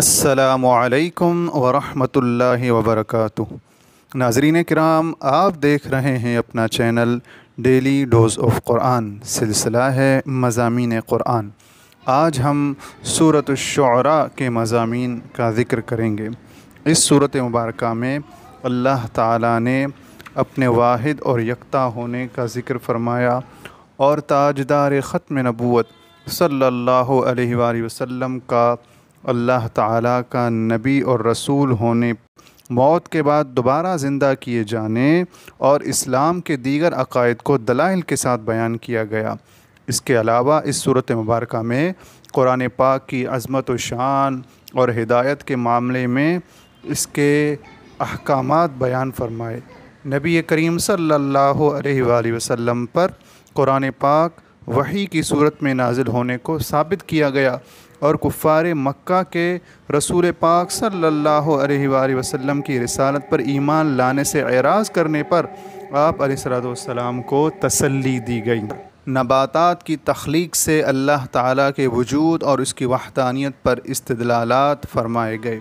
السلام علیکم ورحمۃ اللہ وبرکاتہ ناظرین کرام آپ دیکھ رہے ہیں اپنا channel daily dose of Quran سلسلہ ہے مضامین قرآن آج ہم صورت الشعراء کے مضامین کا ذکر کریں گے اس صورت مبارکہ میں اللہ تعالیٰ نے اپنے واحد اور یکتا ہونے کا ذکر فرمایا اور تاجدار ختم نبوت صلی اللہ علیہ وآلہ وسلم کا اللہ تعالیٰ کا نبی اور رسول ہونے موت کے بعد دوبارہ زندہ کیے جانے اور اسلام کے دیگر عقائد کو دلائل کے ساتھ بیان کیا گیا اس کے علاوہ اس صورت مبارکہ میں قرآن پاک کی عظمت و شان اور ہدایت کے معاملے میں اس کے احکامات بیان فرمائے نبی کریم صلی اللہ علیہ وآلہ وسلم پر قرآن پاک وحی کی صورت میں نازل ہونے کو ثابت کیا گیا اور کفار مکہ کے رسول پاک صلی اللہ علیہ وآلہ وسلم کی رسالت پر ایمان لانے سے اعراض کرنے پر آپ علیہ السلام کو تسلی دی گئی نباتات کی تخلیق سے اللہ تعالیٰ کے وجود اور اس کی وحدانیت پر استدلالات فرمائے گئے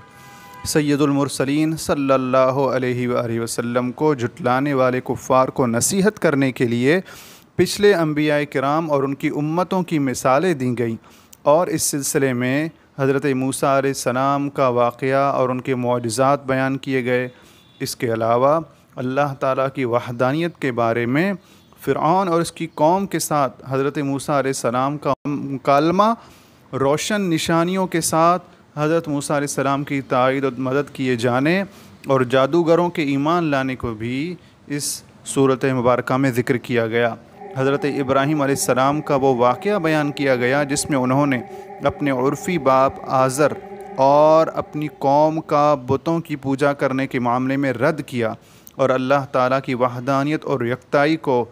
سید المرسلین صلی اللہ علیہ وآلہ وسلم کو جھٹلانے والے کفار کو نصیحت کرنے کے لیے پچھلے انبیاء کرام اور ان کی امتوں کی مثالیں دی گئیں اور اس سلسلے میں حضرت موسیٰ علیہ السلام کا واقعہ اور ان کے معجزات بیان کیے گئے اس کے علاوہ اللہ تعالیٰ کی وحدانیت کے بارے میں فرعون اور اس کی قوم کے ساتھ حضرت موسیٰ علیہ السلام کا مکالمہ روشن نشانیوں کے ساتھ حضرت موسیٰ علیہ السلام کی تائید و مدد کیے جانے اور جادوگروں کے ایمان لانے کو بھی اس صورت مبارکہ میں ذکر کیا گیا حضرت ابراہیم علیہ السلام کا وہ واقعہ بیان کیا گیا جس میں انہوں نے اپنے عرفی باپ آذر اور اپنی قوم کا بتوں کی پوجا کرنے کے معاملے میں رد کیا اور اللہ تعالیٰ کی وحدانیت اور یکتائی کو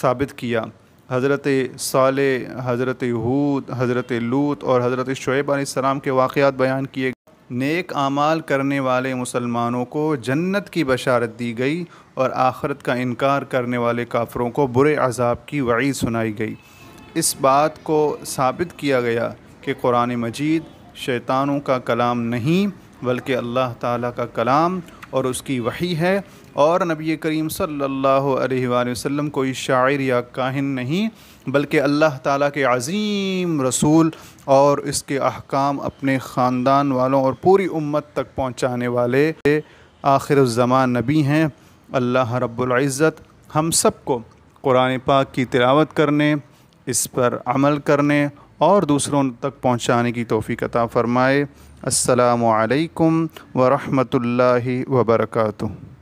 ثابت کیا حضرت صالح حضرت حود حضرت لوت اور حضرت شعیب علیہ السلام کے واقعات بیان کیے نیک اعمال کرنے والے مسلمانوں کو جنت کی بشارت دی گئی اور آخرت کا انکار کرنے والے کافروں کو برے عذاب کی وعی سنائی گئی اس بات کو ثابت کیا گیا کہ قرآن مجید شیطانوں کا کلام نہیں بلکہ اللہ تعالیٰ کا کلام اور اس کی وحی ہے اور نبی کریم صلی اللہ علیہ وآلہ وسلم کوئی شاعر یا کاہن نہیں بلکہ اللہ تعالیٰ کے عظیم رسول اور اس کے احکام اپنے خاندان والوں اور پوری امت تک پہنچانے والے آخر الزمان نبی ہیں اللہ رب العزت ہم سب کو قرآن پاک کی تلاوت کرنے اس پر عمل کرنے اور دوسروں تک پہنچانے کی توفیق عطا فرمائے السلام علیکم ورحمۃ اللہ وبرکاتہ